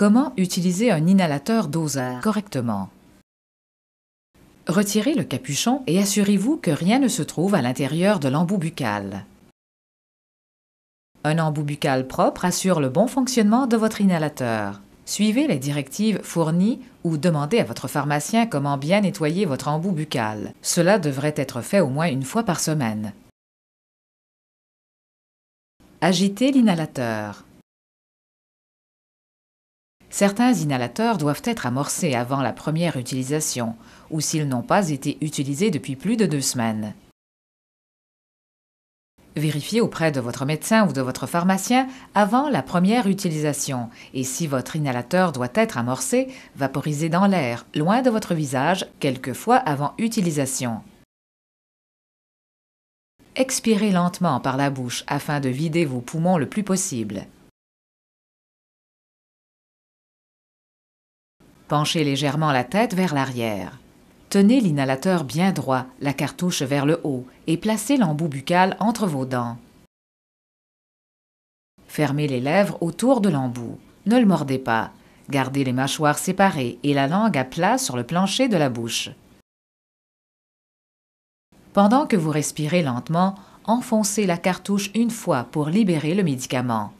Comment utiliser un inhalateur doseur correctement Retirez le capuchon et assurez-vous que rien ne se trouve à l'intérieur de l'embout buccal. Un embout buccal propre assure le bon fonctionnement de votre inhalateur. Suivez les directives fournies ou demandez à votre pharmacien comment bien nettoyer votre embout buccal. Cela devrait être fait au moins une fois par semaine. Agitez l'inhalateur. Certains inhalateurs doivent être amorcés avant la première utilisation ou s'ils n'ont pas été utilisés depuis plus de deux semaines. Vérifiez auprès de votre médecin ou de votre pharmacien avant la première utilisation et si votre inhalateur doit être amorcé, vaporisez dans l'air, loin de votre visage, quelques fois avant utilisation. Expirez lentement par la bouche afin de vider vos poumons le plus possible. Penchez légèrement la tête vers l'arrière. Tenez l'inhalateur bien droit, la cartouche vers le haut, et placez l'embout buccal entre vos dents. Fermez les lèvres autour de l'embout. Ne le mordez pas. Gardez les mâchoires séparées et la langue à plat sur le plancher de la bouche. Pendant que vous respirez lentement, enfoncez la cartouche une fois pour libérer le médicament.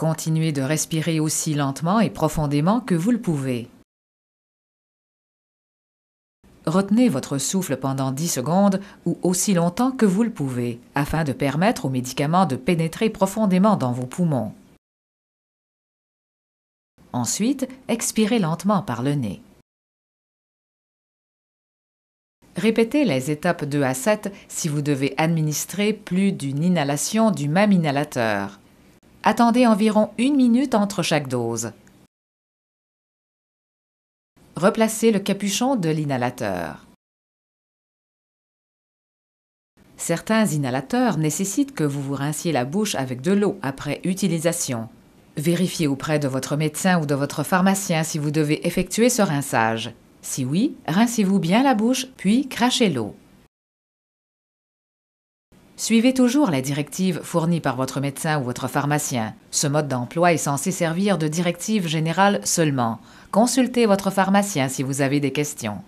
Continuez de respirer aussi lentement et profondément que vous le pouvez. Retenez votre souffle pendant 10 secondes ou aussi longtemps que vous le pouvez, afin de permettre aux médicaments de pénétrer profondément dans vos poumons. Ensuite, expirez lentement par le nez. Répétez les étapes 2 à 7 si vous devez administrer plus d'une inhalation du même inhalateur. Attendez environ une minute entre chaque dose. Replacez le capuchon de l'inhalateur. Certains inhalateurs nécessitent que vous vous rinciez la bouche avec de l'eau après utilisation. Vérifiez auprès de votre médecin ou de votre pharmacien si vous devez effectuer ce rinçage. Si oui, rincez-vous bien la bouche, puis crachez l'eau. Suivez toujours la directive fournie par votre médecin ou votre pharmacien. Ce mode d'emploi est censé servir de directive générale seulement. Consultez votre pharmacien si vous avez des questions.